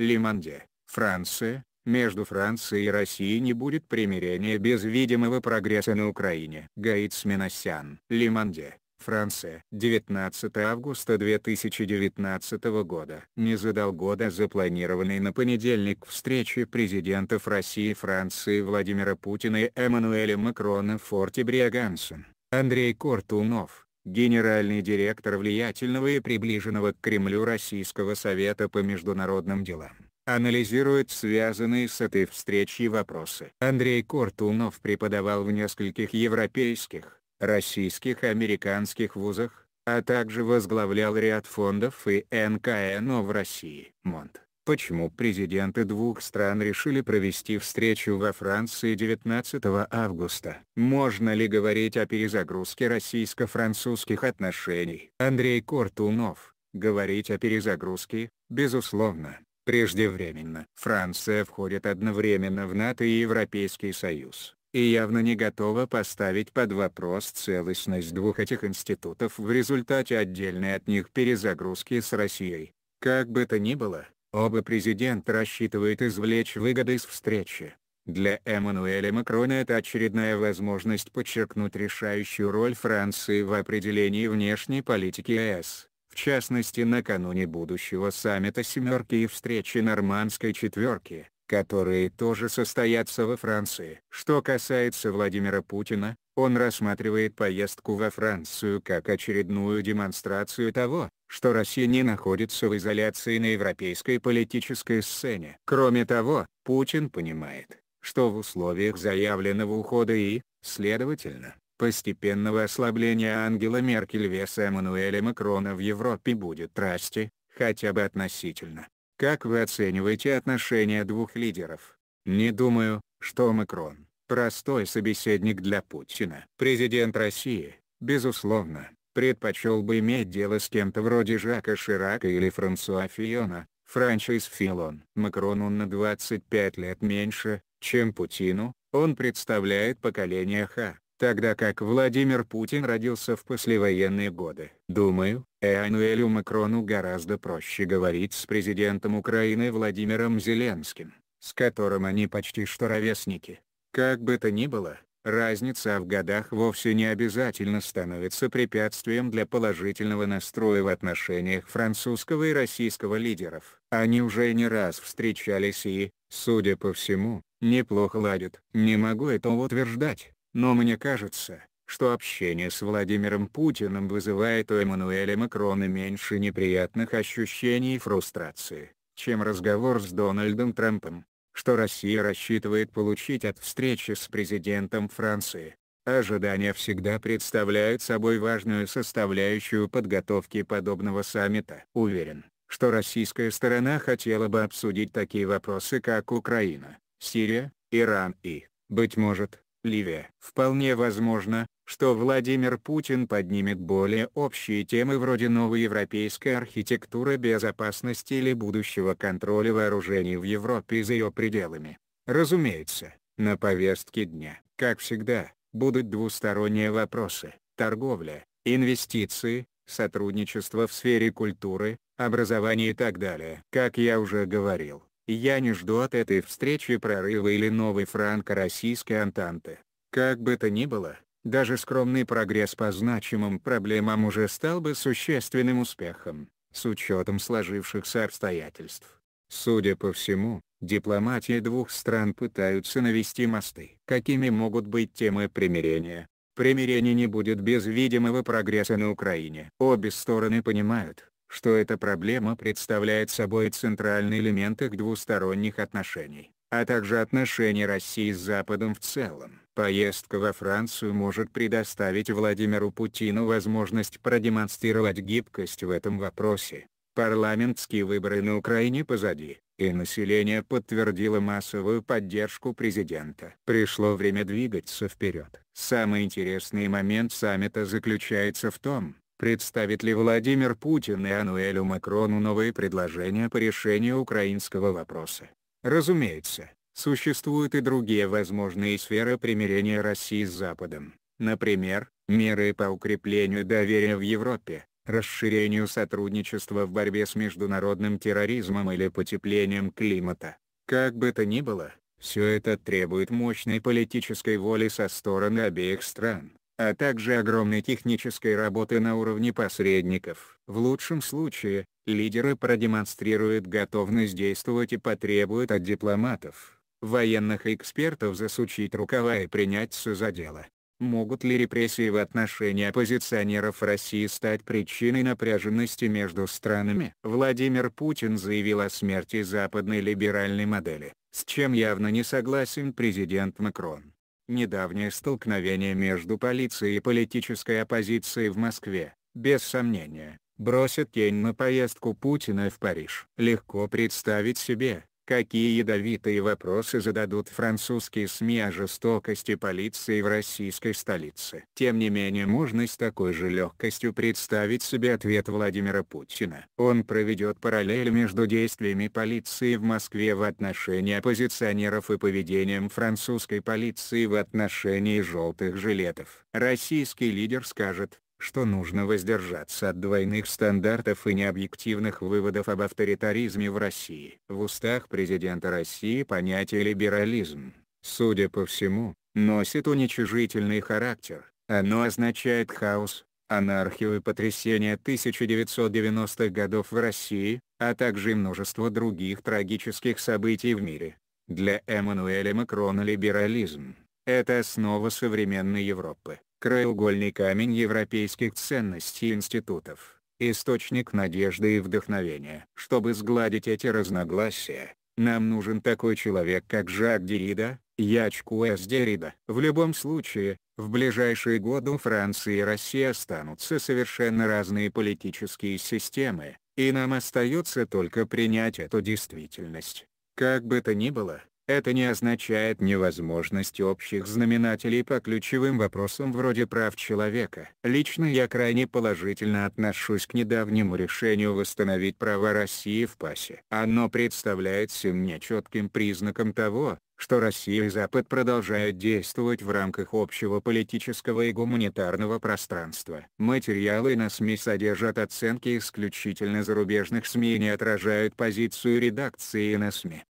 Лиманде, Франция, между Францией и Россией не будет примирения без видимого прогресса на Украине. Гаиц Миносян, Лиманде, Франция, 19 августа 2019 года. Незадолго до запланированной на понедельник встречи президентов России и Франции Владимира Путина и Эммануэля Макрона в форте Бриагансен. Андрей Кортунов, генеральный директор влиятельного и приближенного к Кремлю Российского совета по международным делам, анализирует связанные с этой встречей вопросы. Андрей Кортунов преподавал в нескольких европейских, российских и американских вузах, а также возглавлял ряд фондов и НКНО в России. Монт почему президенты двух стран решили провести встречу во Франции 19 августа. Можно ли говорить о перезагрузке российско-французских отношений? Андрей Кортунов, говорить о перезагрузке, безусловно, преждевременно. Франция входит одновременно в НАТО и Европейский Союз и явно не готова поставить под вопрос целостность двух этих институтов в результате отдельной от них перезагрузки с Россией. Как бы то ни было, Оба президента рассчитывают извлечь выгоды из встречи. Для Эммануэля Макрона это очередная возможность подчеркнуть решающую роль Франции в определении внешней политики ЕС, в частности накануне будущего саммита «семерки» и встречи «Нормандской четверки», которые тоже состоятся во Франции. Что касается Владимира Путина, он рассматривает поездку во Францию как очередную демонстрацию того, что Россия не находится в изоляции на европейской политической сцене. Кроме того, Путин понимает, что в условиях заявленного ухода и, следовательно, постепенного ослабления Ангела Меркель веса Эммануэля Макрона в Европе будет расти, хотя бы относительно. Как вы оцениваете отношения двух лидеров? Не думаю, что Макрон Простой собеседник для Путина. Президент России, безусловно, предпочел бы иметь дело с кем-то вроде Жака Ширака или Франсуа Фиона, Франчис Филон. Макрону на 25 лет меньше, чем Путину, он представляет поколение Х, тогда как Владимир Путин родился в послевоенные годы. Думаю, Эммануэлю Макрону гораздо проще говорить с президентом Украины Владимиром Зеленским, с которым они почти что ровесники. Как бы то ни было, разница в годах вовсе не обязательно становится препятствием для положительного настроя в отношениях французского и российского лидеров. Они уже не раз встречались и, судя по всему, неплохо ладят. Не могу этого утверждать, но мне кажется, что общение с Владимиром Путиным вызывает у Эммануэля Макрона меньше неприятных ощущений и фрустрации, чем разговор с Дональдом Трампом что Россия рассчитывает получить от встречи с президентом Франции. Ожидания всегда представляют собой важную составляющую подготовки подобного саммита. Уверен, что российская сторона хотела бы обсудить такие вопросы как Украина, Сирия, Иран и, быть может, Ливия. Вполне возможно, что Владимир Путин поднимет более общие темы вроде новой европейской архитектуры безопасности или будущего контроля вооружений в Европе и за ее пределами. Разумеется, на повестке дня, как всегда, будут двусторонние вопросы, торговля, инвестиции, сотрудничество в сфере культуры, образования и так далее. Как я уже говорил, я не жду от этой встречи прорыва или новой франко-российской антанты. Как бы то ни было, даже скромный прогресс по значимым проблемам уже стал бы существенным успехом, с учетом сложившихся обстоятельств. Судя по всему, дипломатии двух стран пытаются навести мосты. Какими могут быть темы примирения? Примирение не будет без видимого прогресса на Украине. Обе стороны понимают, что эта проблема представляет собой центральный элемент их двусторонних отношений, а также отношений России с Западом в целом. Поездка во Францию может предоставить Владимиру Путину возможность продемонстрировать гибкость в этом вопросе. Парламентские выборы на Украине позади, и население подтвердило массовую поддержку президента. Пришло время двигаться вперед. Самый интересный момент саммита заключается в том, Представит ли Владимир Путин и Ануэлю Макрону новые предложения по решению украинского вопроса? Разумеется, существуют и другие возможные сферы примирения России с Западом. Например, меры по укреплению доверия в Европе, расширению сотрудничества в борьбе с международным терроризмом или потеплением климата. Как бы то ни было, все это требует мощной политической воли со стороны обеих стран а также огромной технической работы на уровне посредников. В лучшем случае, лидеры продемонстрируют готовность действовать и потребуют от дипломатов, военных и экспертов засучить рукава и приняться за дело. Могут ли репрессии в отношении оппозиционеров России стать причиной напряженности между странами? Владимир Путин заявил о смерти западной либеральной модели, с чем явно не согласен президент Макрон недавнее столкновение между полицией и политической оппозицией в Москве, без сомнения, бросит тень на поездку Путина в Париж. Легко представить себе, Какие ядовитые вопросы зададут французские СМИ о жестокости полиции в российской столице. Тем не менее можно с такой же легкостью представить себе ответ Владимира Путина. Он проведет параллель между действиями полиции в Москве в отношении оппозиционеров и поведением французской полиции в отношении желтых жилетов. Российский лидер скажет, что нужно воздержаться от двойных стандартов и необъективных выводов об авторитаризме в России. В устах президента России понятие «либерализм», судя по всему, носит уничижительный характер. Оно означает хаос, анархию и потрясения 1990-х годов в России, а также множество других трагических событий в мире. Для Эммануэля Макрона либерализм – это основа современной Европы краеугольный камень европейских ценностей институтов, источник надежды и вдохновения. Чтобы сгладить эти разногласия, нам нужен такой человек как Жак Деррида, Ячкуэс Деррида. В любом случае, в ближайшие годы Франция и Россия останутся совершенно разные политические системы, и нам остается только принять эту действительность. Как бы то ни было, это не означает невозможность общих знаменателей по ключевым вопросам вроде прав человека. Лично я крайне положительно отношусь к недавнему решению восстановить права России в ПАСе. Оно представляется мне четким признаком того, что Россия и Запад продолжают действовать в рамках общего политического и гуманитарного пространства. Материалы на СМИ содержат оценки исключительно зарубежных СМИ и не отражают позицию редакции на СМИ.